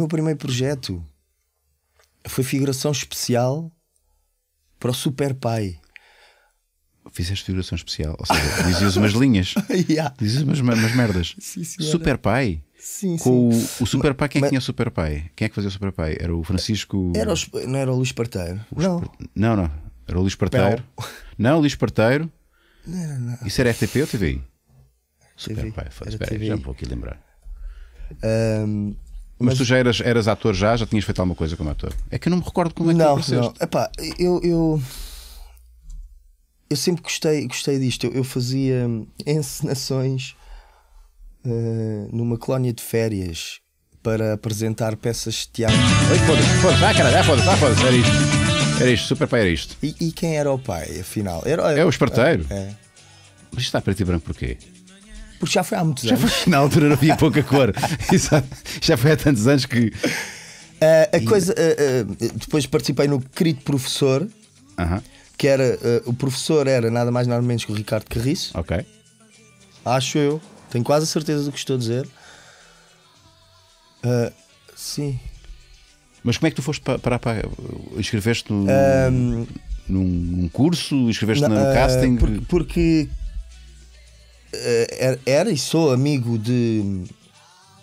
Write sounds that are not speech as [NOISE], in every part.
meu primeiro projeto foi figuração especial para o Super Pai. Fizeste figuração especial, ou seja, dizias umas linhas, [LAUGHS] yeah. dizias umas, umas merdas. Sim, Super Pai? Sim, com sim. O, o Super Pai, quem mas, é que tinha o Super Pai? Quem é que fazia o Super Pai? Era o Francisco. Era não era o Luís Parteiro? não. não, não. Era o Luís Parteiro. Pel. [LAUGHS] Não, Luís Parteiro. Não, não, não. Isso era RTP ou TVI? TV. Super Pai, faz, espera, já me vou aqui lembrar. Um, mas, mas, tu já eras, eras ator já? Já tinhas feito alguma coisa como ator? É que eu não me recordo como é que não, tu Não, Epá, eu, eu, eu sempre gostei, gostei disto. Eu, eu fazia encenações uh, numa colónia de férias para apresentar peças de teatro. Foda-se, foda-se, ah, caralho, ah, foda-se, ah, foda-se, era isto. Era isto, super pai era isto. E, e quem era o pai, afinal? Era, era, é o esparteiro. É, é. Mas isto está preto e branco porquê? Porque já foi há muitos já anos. Foi, na altura não havia pouca cor. [LAUGHS] Já foi há tantos anos que. Uh, a e... coisa. Uh, uh, depois participei no querido professor, -huh. que era. o professor era nada mais nada menos que o Ricardo Carriço. Ok. Acho eu. Tenho quase a certeza do que estou a dizer. sim. Mas como é que tu foste para. para, para escreveste no, um, num, num, curso? Escreveste no casting? porque eh, era e sou amigo de,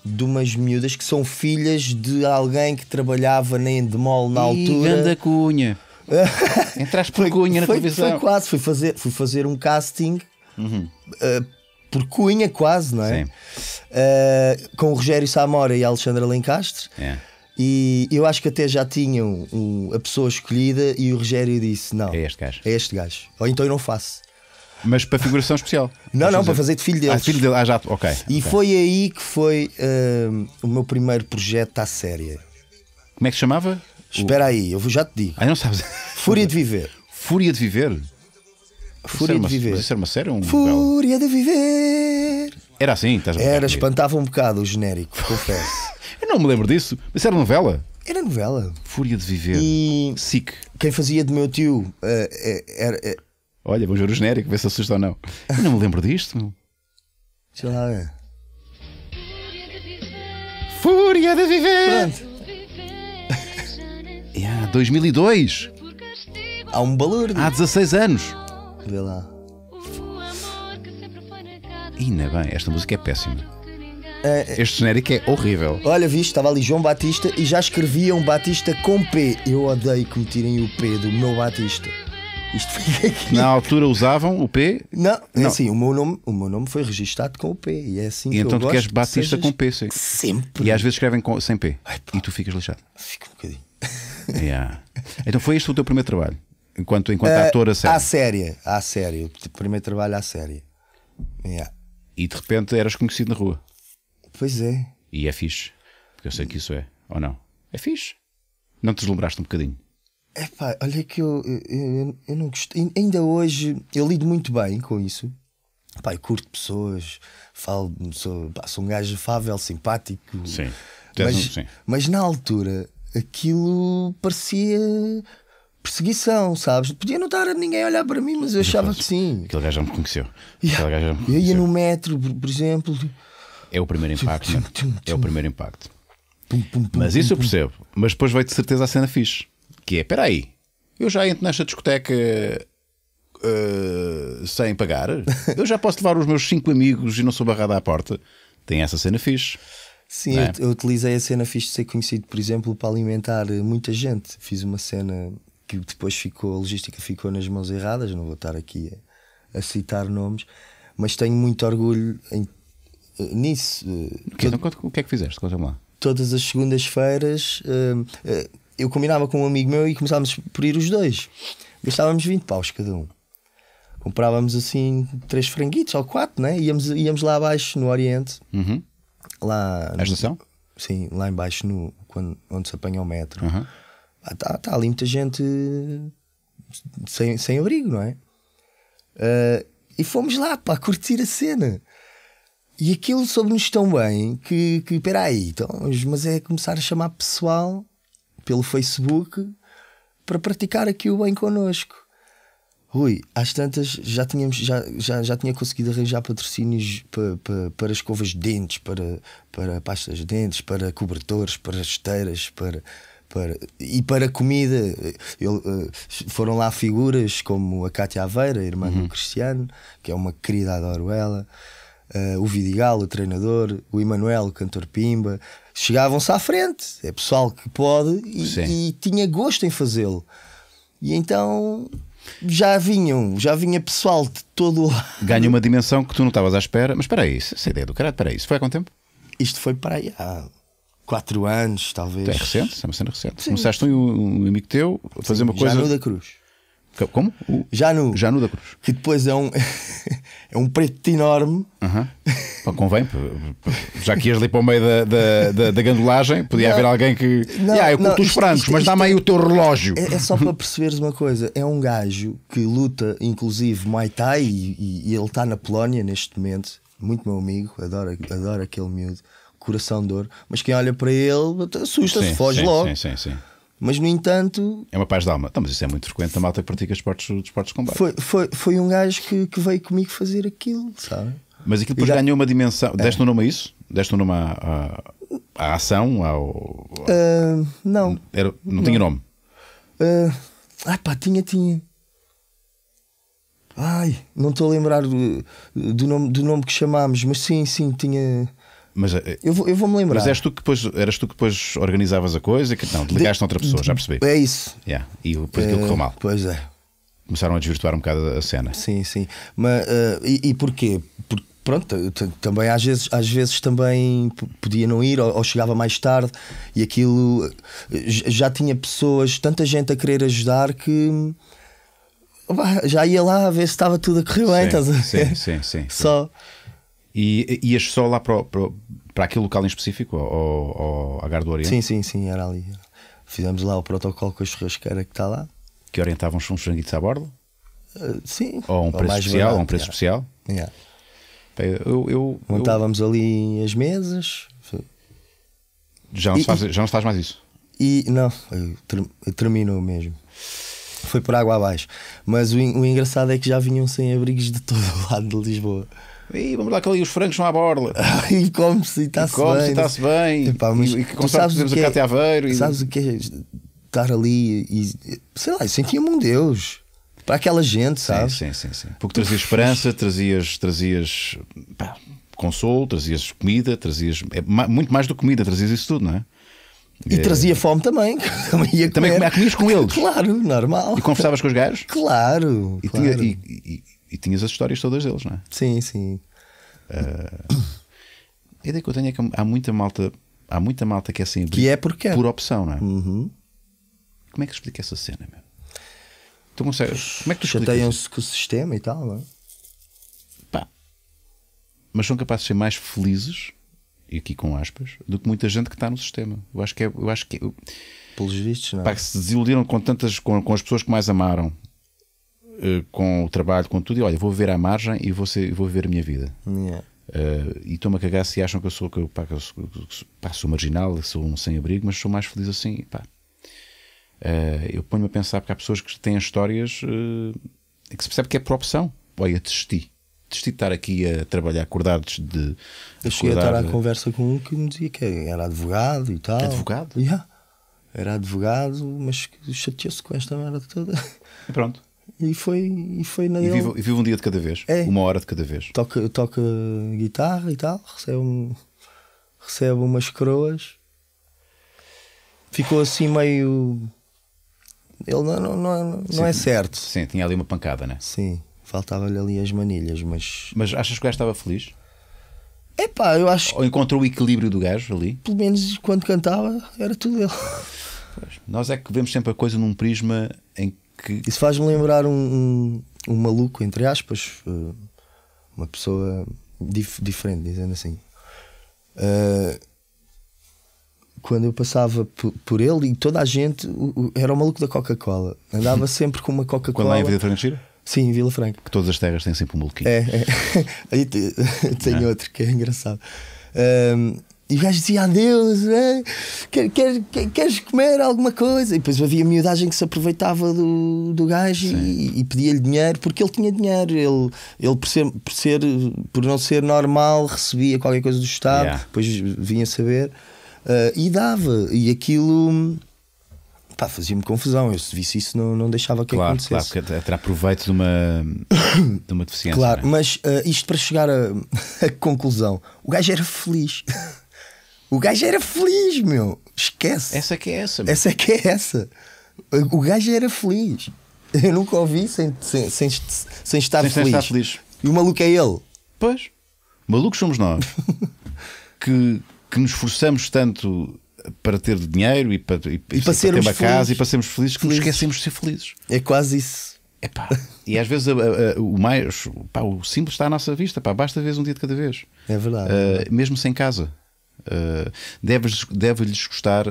de umas miúdas que são filhas de alguém que trabalhava na Endemol na e altura. Miranda Cunha. [LAUGHS] Entraste por foi, Cunha na foi, televisão. Foi quase, fui fazer, fui fazer um casting uhum. uh, por Cunha, quase, não é? Uh, com o Rogério Samora e a Alexandra Lencastre. É. E eu acho que até já tinham um, a pessoa escolhida e o Rogério disse: Não, é este gajo. É este gajo. Ou então eu não faço. Mas para figuração especial? [LAUGHS] Não, não, para fazer de filho deles. Ah, filho dele, ah, já, ok. E okay. foi aí que foi uh, o meu primeiro projeto à série Como é que chamava? Espera o... aí, eu já te digo. Ah, não sabes. Fúria de Viver. Fúria de Viver? Fúria de uma, Viver. Mas isso era uma série? Um Fúria belo... de Viver. Era assim, estás a Era, espantava um bocado o genérico, confesso. [LAUGHS] eu não me lembro disso, mas era novela. Era novela. Fúria de Viver. E. Quem fazia de meu tio uh, era, é, Olha, vou ver o genérico, ver se assusta ou não. Eu não me lembro disto. Deixa lá ver. Fúria de viver! Pronto. [LAUGHS] Yeah, 2002. Há um balúrdio. Há 16 anos. Vê lá. Ainda bem, esta música é péssima. É, é, este genérico é horrível. Olha, viste, estava ali João Batista e já escreviam Batista com P. Eu odeio que me tirem o P do meu Batista. Isto aqui. Na altura usavam o P? Não, é não. É assim, o meu, nome, o meu nome foi registado com o P. E é assim e que então eu tu queres Batista que com P, sim. Sempre. E às vezes escrevem com, sem P. Ai, e tu ficas lixado. Fico um bocadinho. [LAUGHS] Yeah. Então foi este o teu primeiro trabalho? Enquanto, enquanto uh, ator a série? À série, à série. O primeiro trabalho à série. Yeah. E de repente eras conhecido na rua? Pois é. E é fixe. Porque eu sei que isso é, ou não? É fixe. Não te deslumbraste um bocadinho? Epá, olha que eu, eu, eu, eu não gostei. Ainda hoje eu lido muito bem com isso. Epá, eu curto pessoas, falo, sou, pá, sou um gajo afável, simpático. Sim. Mas, sim. mas na altura aquilo parecia perseguição, sabes? Podia não estar a ninguém a olhar para mim, mas eu achava que sim. Aquele gajo já me conheceu. Yeah. Já me conheceu. Eu ia no metro, por, por exemplo. É o primeiro impacto, tum, tum, tum, É o primeiro impacto. Mas isso eu percebo. Mas depois vai de certeza a cena fixe que é, espera aí, eu já entro nesta discoteca uh, sem pagar, eu já posso levar os meus cinco amigos e não sou barrado à porta. Tem essa cena fixe. Sim, é? eu, eu, utilizei a cena fixe de ser conhecido, por exemplo, para alimentar eh, muita gente. Fiz uma cena que depois ficou, a logística ficou nas mãos erradas, não vou estar aqui a, a citar nomes, mas tenho muito orgulho em, eh, nisso. O que, todo, então, o que é que fizeste? Conta-me lá. Todas as segundas-feiras. Uh, uh, eu combinava com um amigo meu e começávamos por ir os dois. Gastávamos 20 paus cada um. Comprávamos assim três franguitos ou quatro, né? Íamos, íamos lá abaixo no Oriente. Uhum. Lá. A estação? Sim, lá embaixo no, quando, onde se apanha o metro. Uhum. Está ah, tá ali muita gente sem, sem abrigo, não é? Uh, e fomos lá para curtir a cena. E aquilo soube-nos tão bem que, que peraí, então, mas é começar a chamar pessoal pelo Facebook para praticar aqui o bem connosco. Rui, às tantas já, tínhamos, já, já, já tinha conseguido arranjar patrocínios para, para, para escovas de dentes, para, para pastas de dentes, para cobertores, para esteiras, para, para, e para comida. Eu, eh, foram lá figuras como a Cátia Aveira, irmã uhum. do Cristiano, que é uma querida, adoro ela uh, o Vidigal, o treinador, o Emanuel, o cantor Pimba, chegavam-se à frente. É pessoal que pode e, e tinha gosto em fazê-lo. E então já vinham, já vinha pessoal de todo o lado. Ganha uma dimensão que tu não estavas à espera. Mas espera aí, essa é ideia do caralho, para isso foi há quanto tempo? Isto foi para aí há 4 anos, talvez. Então é recente, é uma cena recente. Sim. Começaste um, um amigo teu a fazer Sim, uma coisa. Já no da Cruz. Como? O... Janu. Janu da Cruz. Que depois é um, [LAUGHS] é um preto enorme. Uhum. convém, já que ias ali para o meio da, da, da, da podia não, haver alguém que. Não, yeah, eu conto os francos, mas dá-me é aí o teu relógio. É, é, só para perceberes uma coisa: é um gajo que luta, inclusive, Muay Thai, e, e ele está na Polónia neste momento. Muito meu amigo, adoro, adoro aquele miúdo, coração de ouro. Mas quem olha para ele assusta-se, foge sim, logo. Sim, sim, sim. Mas, no entanto. É uma paz de alma. Então, mas isso é muito frequente a malta que pratica esportes, esportes de combate. Foi, foi, foi um gajo que, que veio comigo fazer aquilo, sabe? Mas aquilo depois já... ganhou uma dimensão. É. Deste um nome a isso? Deste um nome à, à, à ação? Ao, uh, não. Era, não, não tinha nome? Uh, ah, pá, tinha, tinha. Ai, não estou a lembrar do, do, nome, do nome que chamámos, mas sim, sim, tinha. Mas, eh, eu, vou, eu vou me lembrar. Mas eras tu que depois, eras tu que depois organizavas a coisa? Que, não, delegaste de, a outra pessoa, já percebi. É isso. Yeah. E depois aquilo é, eh, correu mal. Pois é. Começaram a desvirtuar um bocado a cena. Sim, sim. Mas, uh, eh, e, e porquê? Porque pronto, também às vezes, às vezes também podia não ir ou, ou, chegava mais tarde e aquilo já tinha pessoas, tanta gente a querer ajudar que já ia lá a ver se estava tudo a correr bem, sim, Sim, sim, sim. Só. E ias só lá para, para, para aquele local em específico, ao, ao Agar do Oriente? Sim, sim, sim, era ali. Fizemos lá o protocolo com a churrasqueira que está lá. Que orientavam os franguitos à bordo? Uh, sim. Ou um Ou preço especial? um preço yeah. especial? Yeah. Eu, eu, Montávamos eu... ali as mesas. Já não, e, faz, já não faz mais isso? E não, terminou mesmo foi por água abaixo. Mas o, o engraçado é que já vinham sem abrigos de todo o lado de Lisboa. E vamos lá, que ali os francos não há borla. [LAUGHS] e come-se e está-se bem. Come-se e está-se bem. Epá, mas e, e tu sabes que é, Aveiro. E... Sabes o que é estar ali e, sei lá, sentia-me um Deus para aquela gente, sabe? Sim, sim, sim. sim. Porque trazias esperança, trazias, trazias pá, consolo, trazias comida, trazias. É, muito mais do que comida, trazias isso tudo, não é? E é... trazia fome também. também, [LAUGHS] também comer. comias com [LAUGHS] eles? Claro, normal. E conversavas com os gajos? Claro. E, claro. Tinha, e, e, e, tinhas as histórias todas deles, não é? Sim, sim. Uh, [COUGHS] a ideia que eu tenho é que há muita malta, há muita malta que é assim que é porque é. por opção, não é? Uhum. Como é que explica essa cena, meu? Tu consegues, como é que tu Chateiam-se com o sistema e tal, não é? Pá. Mas são capazes de ser mais felizes e aqui com aspas, do que muita gente que está no sistema. Eu acho que é. Eu acho que é, Pelos vistos, não. É? Pá, que se desiludiram com tantas. com, com as pessoas que mais amaram, uh, com o trabalho, com tudo, e olha, vou viver à margem e vou, ser, vou viver a minha vida. Yeah. Uh, e estou-me a cagar se acham que eu sou, que eu, pá, que eu sou, pá, sou marginal, sou um sem-abrigo, mas sou mais feliz assim. Pá. Uh, eu ponho-me a pensar porque há pessoas que têm histórias uh, que se percebe que é por opção. Olha, desisti de estar aqui a trabalhar acordados de. Eu cheguei acordar... a estar à conversa com um que me dizia que era advogado e tal. Advogado? Yeah. Era advogado, mas chateou-se com esta merda toda. E pronto. E foi, e foi na. E vive, ele... um dia de cada vez, é. uma hora de cada vez. Toca, toca guitarra e tal, recebe, recebe umas coroas. Ficou assim meio. Ele não, não, não, não Sim, é certo. Sim, tinha ali uma pancada, né? Sim faltavam-lhe ali as manilhas, mas. Mas achas que o gajo estava feliz? É pá, eu acho. Ou encontrou o equilíbrio do gajo ali? Pelo menos quando cantava era tudo ele. Pois. Nós é que vemos sempre a coisa num prisma em que. Isso faz-me lembrar um, um, um, maluco, entre aspas, eh, uma pessoa dif diferente, dizendo assim. Uh, quando eu passava por, ele e toda a gente o, o, era o maluco da Coca-Cola. Andava [LAUGHS] sempre com uma Coca-Cola. Quando lá em Vida Tranchira? Sim, em Vila Franca. Que todas as terras têm sempre um bolequim. É, é. [LAUGHS] Aí tem [LAUGHS] é? outro que é engraçado. Um, e o gajo dizia adeus, é? quer, quer, quer, queres comer alguma coisa? E depois havia miudagem que se aproveitava do, do gajo e, e pedia-lhe dinheiro, porque ele tinha dinheiro. Ele, ele por, ser, por, ser, por não ser normal, recebia qualquer coisa do Estado, yeah. depois vinha saber uh, e dava. E aquilo pá, fazia-me confusão. Eu se visse isso não, não deixava que claro, acontecesse. Claro, porque terá proveito de uma, [COUGHS] de uma deficiência. Claro, é? mas uh, isto para chegar a, [LAUGHS] a conclusão, o gajo era feliz. [LAUGHS] o gajo era feliz, meu. Esquece. Essa é que é essa. Meu. Essa é que é essa. O gajo era feliz. Eu nunca ouvi sem, sem, sem, sem, estar, sem feliz. estar feliz. E o maluco é ele. Pois. Malucos somos nós. [LAUGHS] que, que nos esforçamos tanto para ter dinheiro e para, e, e para, para ter uma felizes. casa e para sermos felizes que nos esquecemos de ser felizes. É quase isso. Epá. e às vezes a, a, a, o mais pá, o simples está à nossa vista, pá. basta vez um dia de cada vez. É verdade. Uh, Mesmo sem casa. Uh, Deve-lhes deve custar,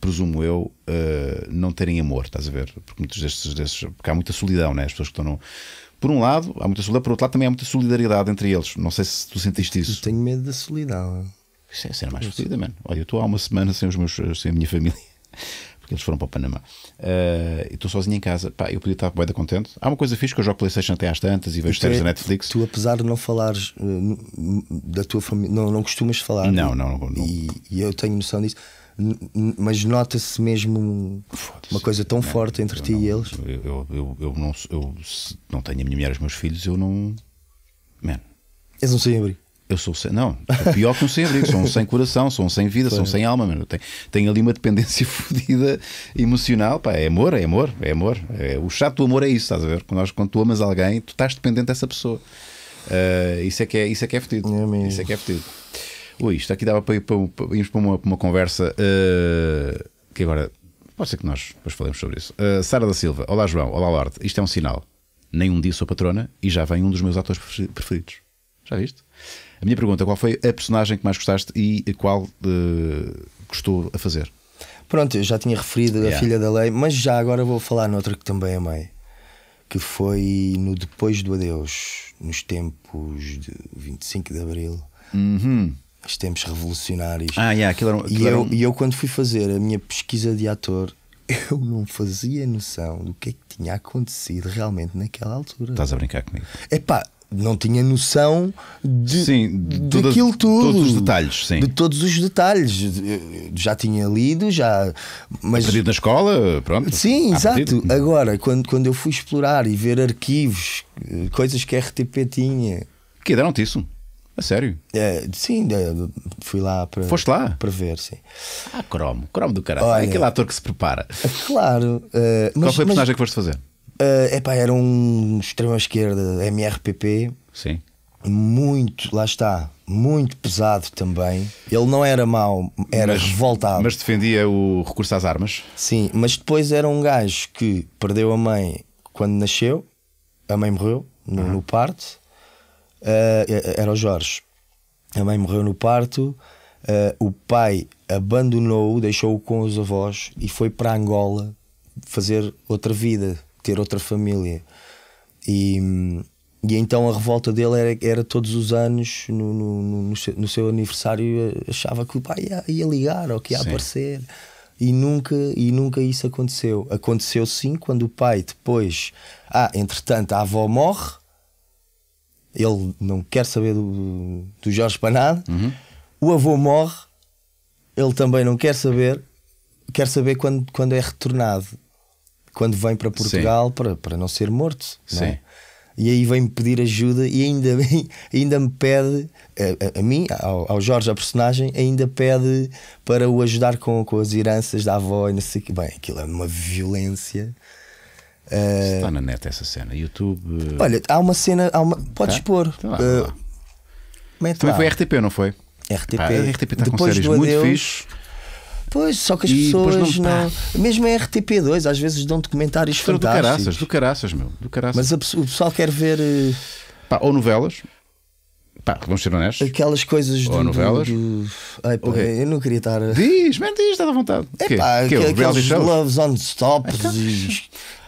presumo eu, uh, não terem amor, estás a ver? Porque muitos destes, destes porque há muita solidão, né? as pessoas que estão no, por um lado, há muita solidão, por outro lado também há muita solidariedade entre eles. Não sei se tu sentiste isso. Eu tenho medo da solidão. Isso é a cena mais fodida, mano. Olha, eu estou há uma semana sem, os meus, sem a minha família, [LAUGHS] porque eles foram para o Panamá. Uh, e estou sozinho em casa. Pá, eu podia estar bem contente. Há uma coisa fixe que eu jogo PlayStation até às tantas e vejo séries na é Netflix. Tu, apesar de não falares eh, da tua família, não, não costumas falar. Não, né? não, não. não. E, e eu tenho noção disso mas nota-se mesmo uma coisa tão não, forte entre ti não, e eles. Eu, eu, eu, não, eu não tenho a minha mulher e os meus filhos, eu não. Man. És um sei abrir. Eu sou sem, não, sou é pior que um sem abrigo, sou um sem coração, sou um sem vida, Foi. sou um sem alma, mano. Tenho, tenho ali uma dependência [LAUGHS] fodida emocional, pá, é amor, é amor, é amor. É, o chato do amor é isso, estás a ver? Quando, nós, quando tu amas alguém, tu estás dependente dessa pessoa. Uh, isso é que é, isso é que é fedido. É isso é que é fedido. Ui, isto aqui dava para, ir para, para irmos para uma, para uma conversa uh, que agora pode ser que nós depois falemos sobre isso. Uh, Sara da Silva, olá João, olá Lorde, isto é um sinal. Nem um dia sou patrona e já vem um dos meus atores preferidos. Já viste? A minha pergunta, qual foi a personagem que mais gostaste e qual uh, gostou a fazer? Pronto, eu já tinha referido yeah. a filha da lei, mas já agora vou falar noutra que também amei, é que foi no Depois do Adeus, nos tempos de 25 de Abril. Uhum. Os tempos revolucionários. Ah, yeah, aquilo era, aquilo e, eu, um... e eu, quando fui fazer a minha pesquisa de ator, [LAUGHS] eu não fazia noção do que é que tinha acontecido realmente naquela altura. Estás a brincar comigo? É pá, não tinha noção de, sim, de daquilo tudo. Todos os detalhes, sim. De todos os detalhes. Já tinha lido, já. Mas... na escola, pronto. Sim, exato. Agora, quando, quando eu fui explorar e ver arquivos, eh, coisas que a RTP tinha. Que deram-te isso? A sério? É, sim, fui lá para. Foste lá? Para ver, sim. Ah, cromo, cromo do caralho. Olha, é aquele ator que se prepara. Claro. Uh, mas, Qual foi a personagem mas... que foste fazer? Uh, epá, era um extrema-esquerda, MRPP. Sim. Muito, lá está, muito pesado também. Ele não era mau, era mas, revoltado. Mas defendia o recurso às armas. Sim, mas depois era um gajo que perdeu a mãe quando nasceu, a mãe morreu no, uhum. no parto. Uh, era o Jorge. A mãe morreu no parto, uh, o pai abandonou-o, deixou-o com os avós e foi para Angola fazer outra vida ter outra família. E, e então a revolta dele era, era todos os anos, no, no, no, seu, no seu, aniversário, achava que o pai ia, ia ligar ou que ia sim. aparecer. E nunca, e nunca isso aconteceu. Aconteceu sim quando o pai depois. Ah, entretanto, a avó morre, ele não quer saber do, do Jorge Panade, uhum. o avô morre, ele também não quer saber, quer saber quando, quando é retornado quando vem para Portugal para, para não ser morto. Não é? Sim. É? E aí vem-me pedir ajuda e ainda, [LAUGHS] ainda me pede, a, a, a mim, ao, ao, Jorge, a personagem, ainda pede para o ajudar com, com as heranças da avó e não sei o que. Bem, aquilo é uma violência. Uh... Está na net essa cena, YouTube. Eh, Olha, há uma cena, há uma... podes tá? pôr. Tá lá, uh... Também foi RTP, não foi? RTP. Pá, ah, RTP está Depois com séries muito fixe. Pois, só que as e pessoas não, não. Mesmo a RTP2 às vezes dão documentários Estou fantásticos. Do caraças, do caraças, meu. Do caraças. Mas a, o pessoal quer ver. Eh, pá, ou novelas. Pá, vamos ser honestos. Aquelas coisas ou do, novelas. Do... Ai, pá, okay. Eu não queria estar. Diz, mente, diz, está à vontade. É pá, que, aqueles loves on stop. Ah, então, e...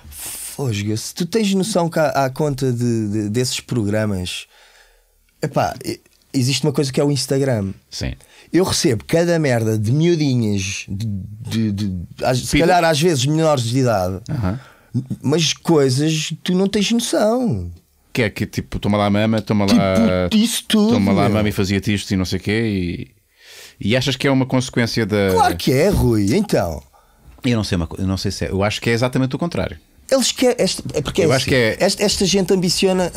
Fosga-se. Tu tens noção que há, há conta de, de, desses programas. pá, existe uma coisa que é o Instagram. Sim eu recebo cada merda de miudinhas, de, de, de se calhar às vezes menores de idade, mas coisas que tu não tens noção. Que é que tipo, toma lá a mama, toma tipo, lá. Isso tudo. Toma lá a mama e fazia-te isto e não sei o quê. E, e achas que é uma consequência da. Claro que é, Rui, então. Eu não sei, uma, eu não sei se é. Eu acho que é exatamente o contrário. Eles que é esta, é porque é Eu é acho assim, que é... esta, esta, gente ambiciona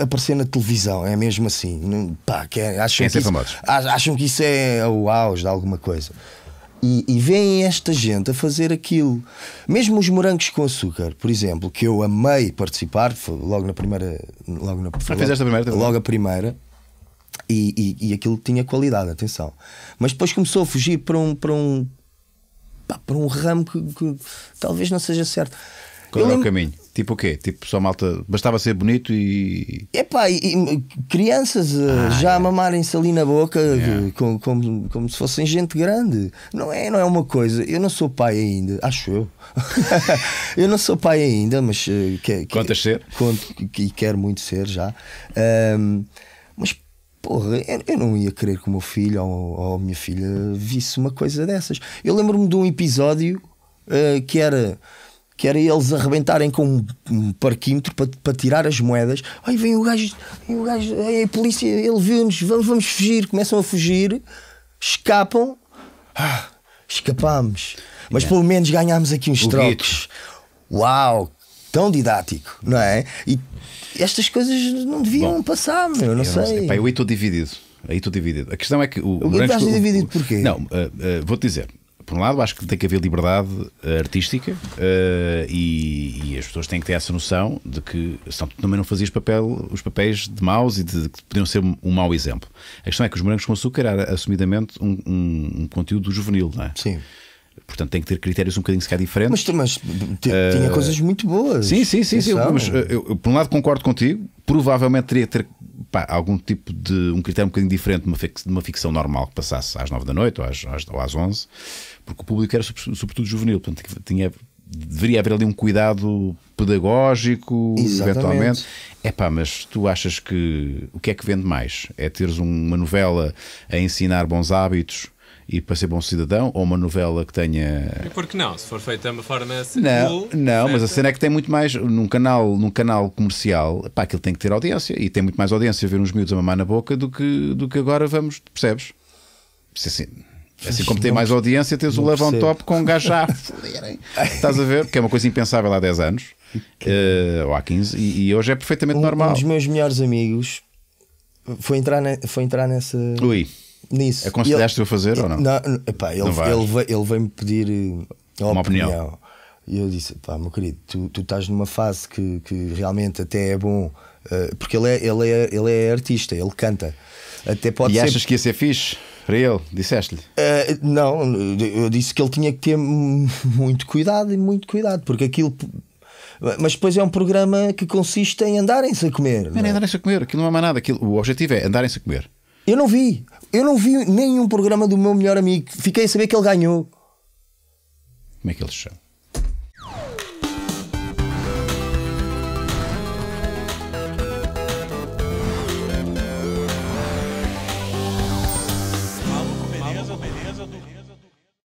aparecer na televisão, é mesmo assim. Não, pá, que é, acham, que isso, acham que isso é o auge de alguma coisa. E, e vem esta gente a fazer aquilo. Mesmo os morangos com açúcar, por exemplo, que eu amei participar, logo na primeira. Logo na ah, a primeira? Logo a primeira. E, e, e, aquilo tinha qualidade, atenção. Mas depois começou a fugir para um. Para um, pá, para um ramo que, que talvez não seja certo. Qual era é o caminho? Tipo o quê? Tipo só malta. Bastava ser bonito e. Epá, e, e crianças eh, ah, já é. mamarem-se ali na boca é. Eh, como, como, como, se fossem gente grande. Não é, não é uma coisa. Eu não sou pai ainda, acho eu. [LAUGHS] eu não sou pai ainda, mas. Eh, que, que, Contas ser? Conto e quero muito ser já. Um, mas Porra, eu não ia querer que o meu filho ou, ou a minha filha visse uma coisa dessas. Eu lembro-me de um episódio uh, que era que era eles arrebentarem com um parquímetro para, para tirar as moedas. Aí vem o gajo, vem o gajo, a polícia, ele viu-nos, vamos, vamos fugir. Começam a fugir, escapam, ah, escapámos. Mas é. pelo menos ganhámos aqui uns o trocos. Uau, tão didático, não é? E estas coisas não deviam Bom, passar, meu, não, não sei. sei. Epá, eu aí estou dividido. Aí estou dividido. A questão é que o. O, o estás dividido porquê? Não, uh, uh, vou-te dizer por um lado, acho que tem que haver liberdade eh, artística uh, e, e, as pessoas têm que ter essa noção de que são também não fazias papel, os papéis de maus e de, que podiam ser um mau exemplo. A questão é que os morangos com açúcar era assumidamente um, um, um conteúdo juvenil, não é? Sim. Portanto, tem que ter critérios um bocadinho se diferentes. Mas, mas tinha uh, coisas muito boas. Sim, sim, sim. sim eu, mas, eu, eu, por um lado, concordo contigo. Provavelmente teria que ter pá, algum tipo de. um critério um bocadinho diferente de uma, de uma ficção normal que passasse às 9 da noite ou às, às, ou às 11, porque o público era sobretudo juvenil, portanto tinha, deveria haver ali um cuidado pedagógico, Exatamente. eventualmente. É pá, mas tu achas que o que é que vende mais? É teres uma novela a ensinar bons hábitos e para ser bom cidadão, ou uma novela que tenha. E porque não? Se for feita de uma forma Não, não mas a cena é que tem muito mais. Num canal, num canal comercial, pá, aquilo tem que ter audiência e tem muito mais audiência ver uns miúdos a mamar na boca do que, do que agora vamos, percebes? É assim, é assim como tem mais audiência, tens o levão on Top com um gajo a [LAUGHS] Estás a ver? Que é uma coisa impensável há 10 anos uh, ou há 15 e, e, hoje é perfeitamente um, normal. Um dos meus melhores amigos foi entrar, ne, foi entrar nessa. Ui nisso. Aconselhaste-o é a fazer ele, ou não? Não, epá, ele, não ele, veio, ele veio-me pedir eh, uma, opinião. opinião. E eu disse: pá, meu querido, tu, tu estás numa fase que, que realmente até é bom, uh, porque ele é, ele, é, ele é artista, ele canta. Até pode e ser... achas que ia ser fixe para ele? Disseste-lhe? Uh, não, eu disse que ele tinha que ter muito cuidado e muito cuidado, porque aquilo. Mas depois é um programa que consiste em andarem-se a comer. Não, não é andarem-se a comer, aquilo não é mais nada. Aquilo, o objetivo é andarem-se a comer. Eu não vi. Eu não vi nenhum programa do meu melhor amigo. Fiquei a saber que ele ganhou. Como é que ele se chama?